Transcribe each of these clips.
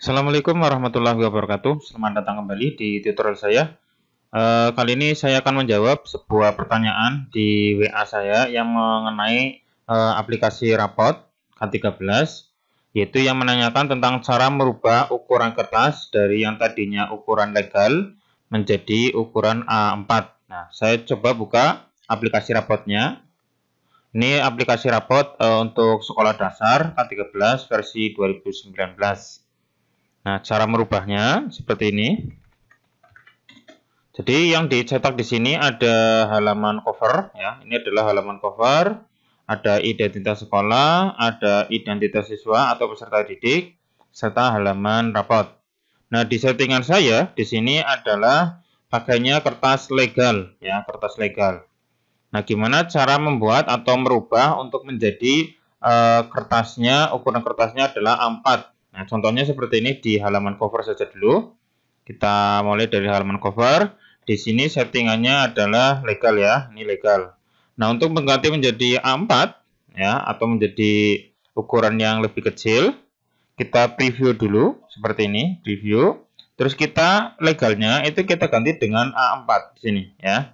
Assalamualaikum warahmatullahi wabarakatuh. Selamat datang kembali di tutorial saya. E, kali ini saya akan menjawab sebuah pertanyaan di WA saya yang mengenai e, aplikasi rapot K13, yaitu yang menanyakan tentang cara merubah ukuran kertas dari yang tadinya ukuran legal menjadi ukuran A4. Nah, saya coba buka aplikasi rapotnya. Ini aplikasi rapot e, untuk sekolah dasar K13 versi 2019. Nah, cara merubahnya seperti ini. Jadi yang dicetak di sini ada halaman cover ya. Ini adalah halaman cover, ada identitas sekolah, ada identitas siswa atau peserta didik serta halaman rapot. Nah, di settingan saya di sini adalah pakainya kertas legal ya, kertas legal. Nah, gimana cara membuat atau merubah untuk menjadi uh, kertasnya ukuran kertasnya adalah A4 Nah, contohnya seperti ini di halaman cover saja dulu. Kita mulai dari halaman cover. Di sini settingannya adalah legal ya, ini legal. Nah, untuk mengganti menjadi A4 ya atau menjadi ukuran yang lebih kecil, kita preview dulu seperti ini, preview. Terus kita legalnya itu kita ganti dengan A4 di sini ya.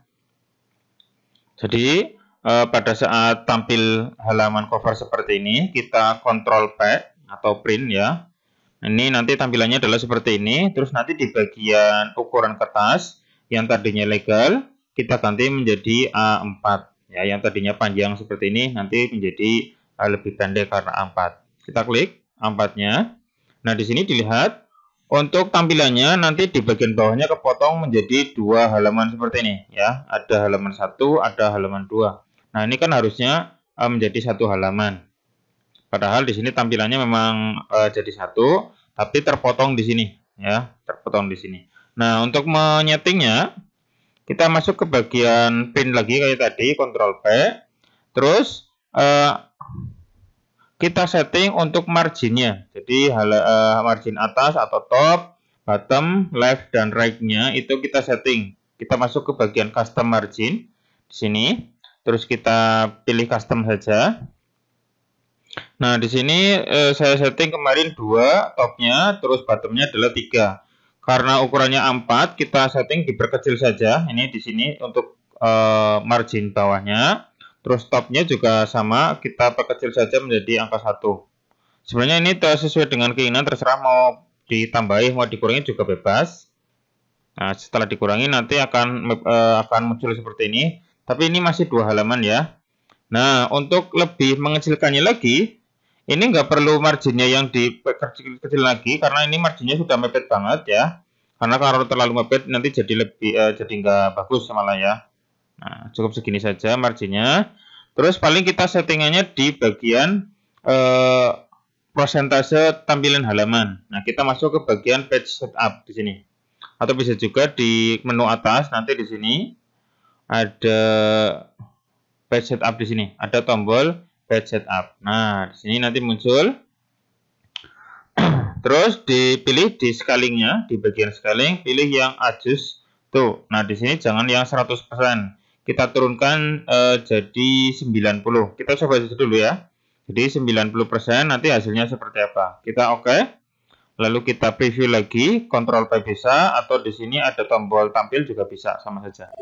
Jadi eh, pada saat tampil halaman cover seperti ini, kita kontrol P atau print ya. Ini nanti tampilannya adalah seperti ini. Terus nanti di bagian ukuran kertas yang tadinya legal kita ganti menjadi A4 ya. Yang tadinya panjang seperti ini nanti menjadi e, lebih pendek karena A4. Kita klik A4-nya. Nah, di sini dilihat untuk tampilannya nanti di bagian bawahnya kepotong menjadi dua halaman seperti ini ya. Ada halaman satu, ada halaman dua. Nah, ini kan harusnya e, menjadi satu halaman. Padahal di sini tampilannya memang e, jadi satu, tapi terpotong di sini, ya, terpotong di sini. Nah, untuk menyetingnya, kita masuk ke bagian pin lagi kayak tadi, Control P, terus e, kita setting untuk marginnya. Jadi e, margin atas atau top, bottom, left dan right-nya itu kita setting. Kita masuk ke bagian custom margin di sini, terus kita pilih custom saja. Nah, di sini eh, saya setting kemarin dua topnya, terus bottomnya adalah tiga. Karena ukurannya A4, kita setting diperkecil saja. Ini di sini untuk eh, margin bawahnya. Terus topnya juga sama, kita perkecil saja menjadi angka satu. Sebenarnya ini sesuai dengan keinginan, terserah mau ditambahi, mau dikurangi juga bebas. Nah, setelah dikurangi nanti akan eh, akan muncul seperti ini. Tapi ini masih dua halaman ya. Nah, untuk lebih mengecilkannya lagi, ini nggak perlu marginnya yang dikecil-kecil lagi karena ini marginnya sudah mepet banget ya. Karena kalau terlalu mepet nanti jadi lebih eh, jadi nggak bagus malah ya. Nah, cukup segini saja marginnya. Terus paling kita settingannya di bagian eh, persentase tampilan halaman. Nah, kita masuk ke bagian page setup di sini. Atau bisa juga di menu atas nanti di sini ada page setup di sini. Ada tombol page setup. Nah, di sini nanti muncul. Terus dipilih di scalingnya, di bagian scaling, pilih yang adjust tuh. Nah, di sini jangan yang 100%. Kita turunkan eh, jadi 90. Kita coba dulu ya. Jadi 90% nanti hasilnya seperti apa. Kita oke. Okay. Lalu kita preview lagi, kontrol P bisa, atau di sini ada tombol tampil juga bisa, sama saja.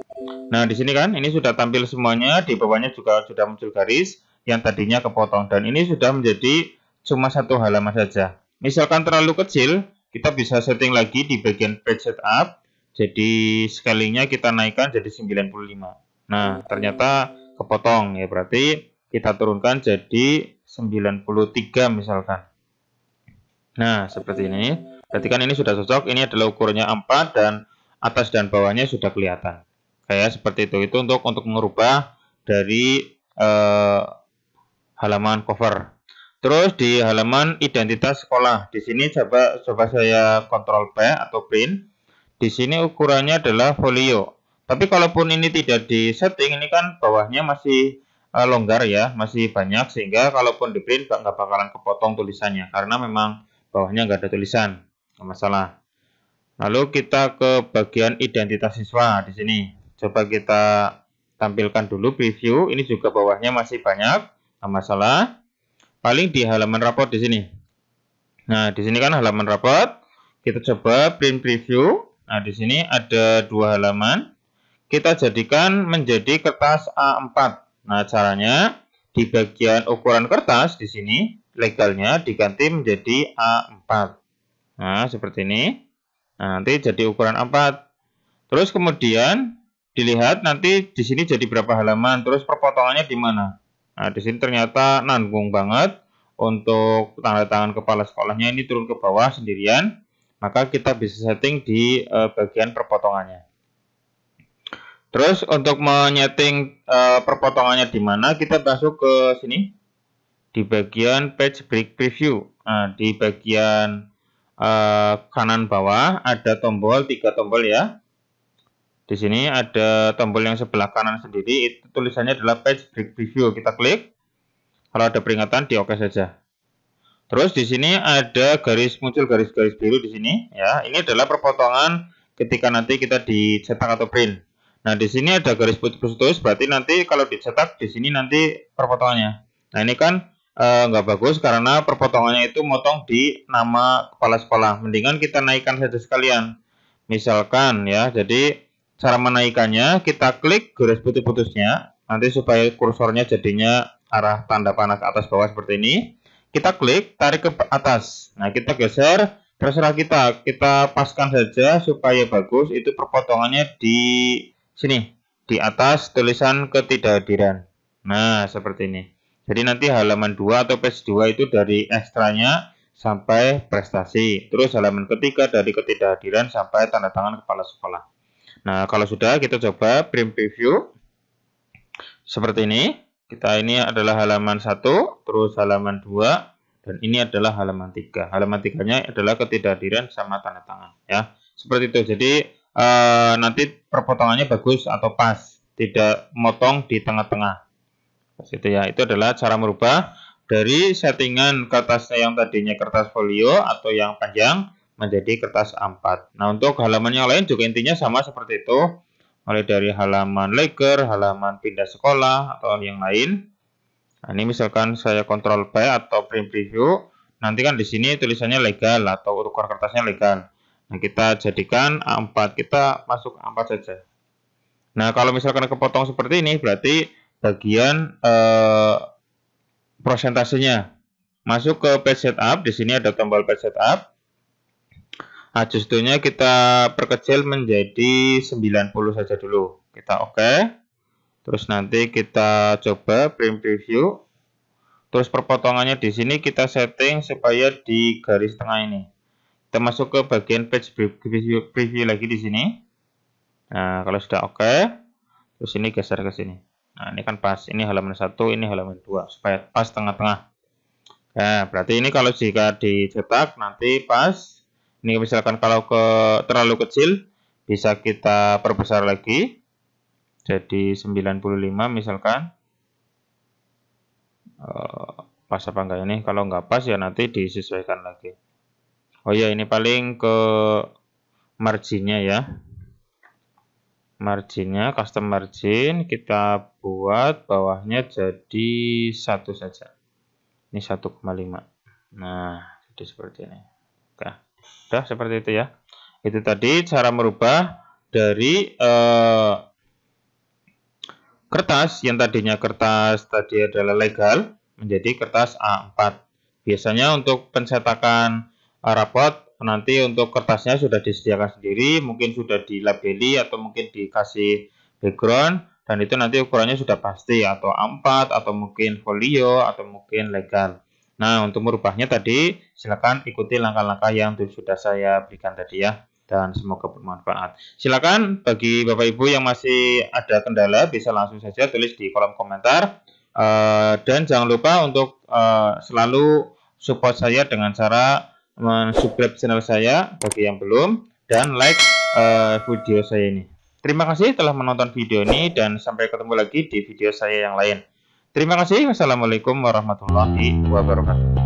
Nah, di sini kan, ini sudah tampil semuanya, di bawahnya juga sudah muncul garis yang tadinya kepotong. Dan ini sudah menjadi cuma satu halaman saja. Misalkan terlalu kecil, kita bisa setting lagi di bagian page setup. Jadi, scalingnya kita naikkan jadi 95. Nah, ternyata kepotong ya, berarti kita turunkan jadi 93 misalkan. Nah, seperti ini. kan ini sudah cocok, ini adalah ukurannya 4 dan atas dan bawahnya sudah kelihatan. Kayak seperti itu. Itu untuk untuk merubah dari eh, halaman cover. Terus di halaman identitas sekolah. Di sini coba coba saya kontrol P atau print. Di sini ukurannya adalah folio. Tapi kalaupun ini tidak di setting, ini kan bawahnya masih eh, longgar ya, masih banyak sehingga kalaupun di print nggak bakalan kepotong tulisannya karena memang bawahnya nggak ada tulisan, nggak masalah. Lalu kita ke bagian identitas siswa di sini. Coba kita tampilkan dulu preview. Ini juga bawahnya masih banyak, nggak masalah. Paling di halaman raport di sini. Nah, di sini kan halaman raport, Kita coba print preview. Nah, di sini ada dua halaman. Kita jadikan menjadi kertas A4. Nah, caranya di bagian ukuran kertas di sini legalnya diganti menjadi A4. Nah, seperti ini. Nah, nanti jadi ukuran A4. Terus kemudian dilihat nanti di sini jadi berapa halaman, terus perpotongannya di mana. Nah, di sini ternyata nanggung banget untuk tanda tangan kepala sekolahnya ini turun ke bawah sendirian, maka kita bisa setting di uh, bagian perpotongannya. Terus untuk menyeting uh, perpotongannya di mana, kita masuk ke sini di bagian page break preview. Nah, di bagian uh, kanan bawah ada tombol, tiga tombol ya. Di sini ada tombol yang sebelah kanan sendiri, itu tulisannya adalah page break preview. Kita klik, kalau ada peringatan di OK saja. Terus di sini ada garis muncul garis-garis biru di sini ya. Ini adalah perpotongan ketika nanti kita dicetak atau print. Nah, di sini ada garis putus-putus berarti nanti kalau dicetak di sini nanti perpotongannya. Nah, ini kan Eh, nggak uh, bagus karena perpotongannya itu motong di nama kepala sekolah. Mendingan kita naikkan saja sekalian. Misalkan ya, jadi cara menaikannya kita klik garis putus-putusnya nanti supaya kursornya jadinya arah tanda panah ke atas bawah seperti ini. Kita klik, tarik ke atas. Nah, kita geser terserah kita. Kita paskan saja supaya bagus itu perpotongannya di sini di atas tulisan ketidakhadiran. Nah, seperti ini. Jadi nanti halaman 2 atau page 2 itu dari ekstranya sampai prestasi. Terus halaman ketiga dari ketidakhadiran sampai tanda tangan kepala sekolah. Nah, kalau sudah kita coba print preview seperti ini. Kita ini adalah halaman 1, terus halaman 2, dan ini adalah halaman 3. Halaman 3-nya adalah ketidakhadiran sama tanda tangan ya. Seperti itu. Jadi eh, nanti perpotongannya bagus atau pas, tidak motong di tengah-tengah itu ya. Itu adalah cara merubah dari settingan kertasnya yang tadinya kertas folio atau yang panjang menjadi kertas A4. Nah, untuk halaman yang lain juga intinya sama seperti itu. Mulai dari halaman leger, halaman pindah sekolah, atau yang lain. Nah, ini misalkan saya kontrol P atau print preview. Nanti kan di sini tulisannya legal atau ukuran kertasnya legal. Nah, kita jadikan A4. Kita masuk A4 saja. Nah, kalau misalkan kepotong seperti ini, berarti bagian eh, prosentasinya prosentasenya. Masuk ke page setup, di sini ada tombol page setup. Adjustonya kita perkecil menjadi 90 saja dulu. Kita oke. Okay. Terus nanti kita coba print preview. Terus perpotongannya di sini kita setting supaya di garis tengah ini. Kita masuk ke bagian page preview, preview lagi di sini. Nah, kalau sudah oke, okay, terus ini geser ke sini. Nah, ini kan pas. Ini halaman satu ini halaman dua Supaya pas tengah-tengah. Nah, berarti ini kalau jika dicetak nanti pas. Ini misalkan kalau ke terlalu kecil, bisa kita perbesar lagi. Jadi 95 misalkan. Eh, pas apa enggak ini? Kalau enggak pas ya nanti disesuaikan lagi. Oh ya, ini paling ke marginnya ya marginnya custom margin kita buat bawahnya jadi satu saja ini 1,5 nah jadi seperti ini oke sudah seperti itu ya itu tadi cara merubah dari eh, kertas yang tadinya kertas tadi adalah legal menjadi kertas A4 biasanya untuk pencetakan eh, rapot nanti untuk kertasnya sudah disediakan sendiri mungkin sudah dilabeli atau mungkin dikasih background dan itu nanti ukurannya sudah pasti atau A4 atau mungkin folio atau mungkin legal nah untuk merubahnya tadi silakan ikuti langkah-langkah yang sudah saya berikan tadi ya dan semoga bermanfaat. Silakan bagi Bapak Ibu yang masih ada kendala bisa langsung saja tulis di kolom komentar eh, dan jangan lupa untuk eh, selalu support saya dengan cara subscribe channel saya bagi yang belum dan like uh, video saya ini. Terima kasih telah menonton video ini dan sampai ketemu lagi di video saya yang lain. Terima kasih. Wassalamualaikum warahmatullahi wabarakatuh.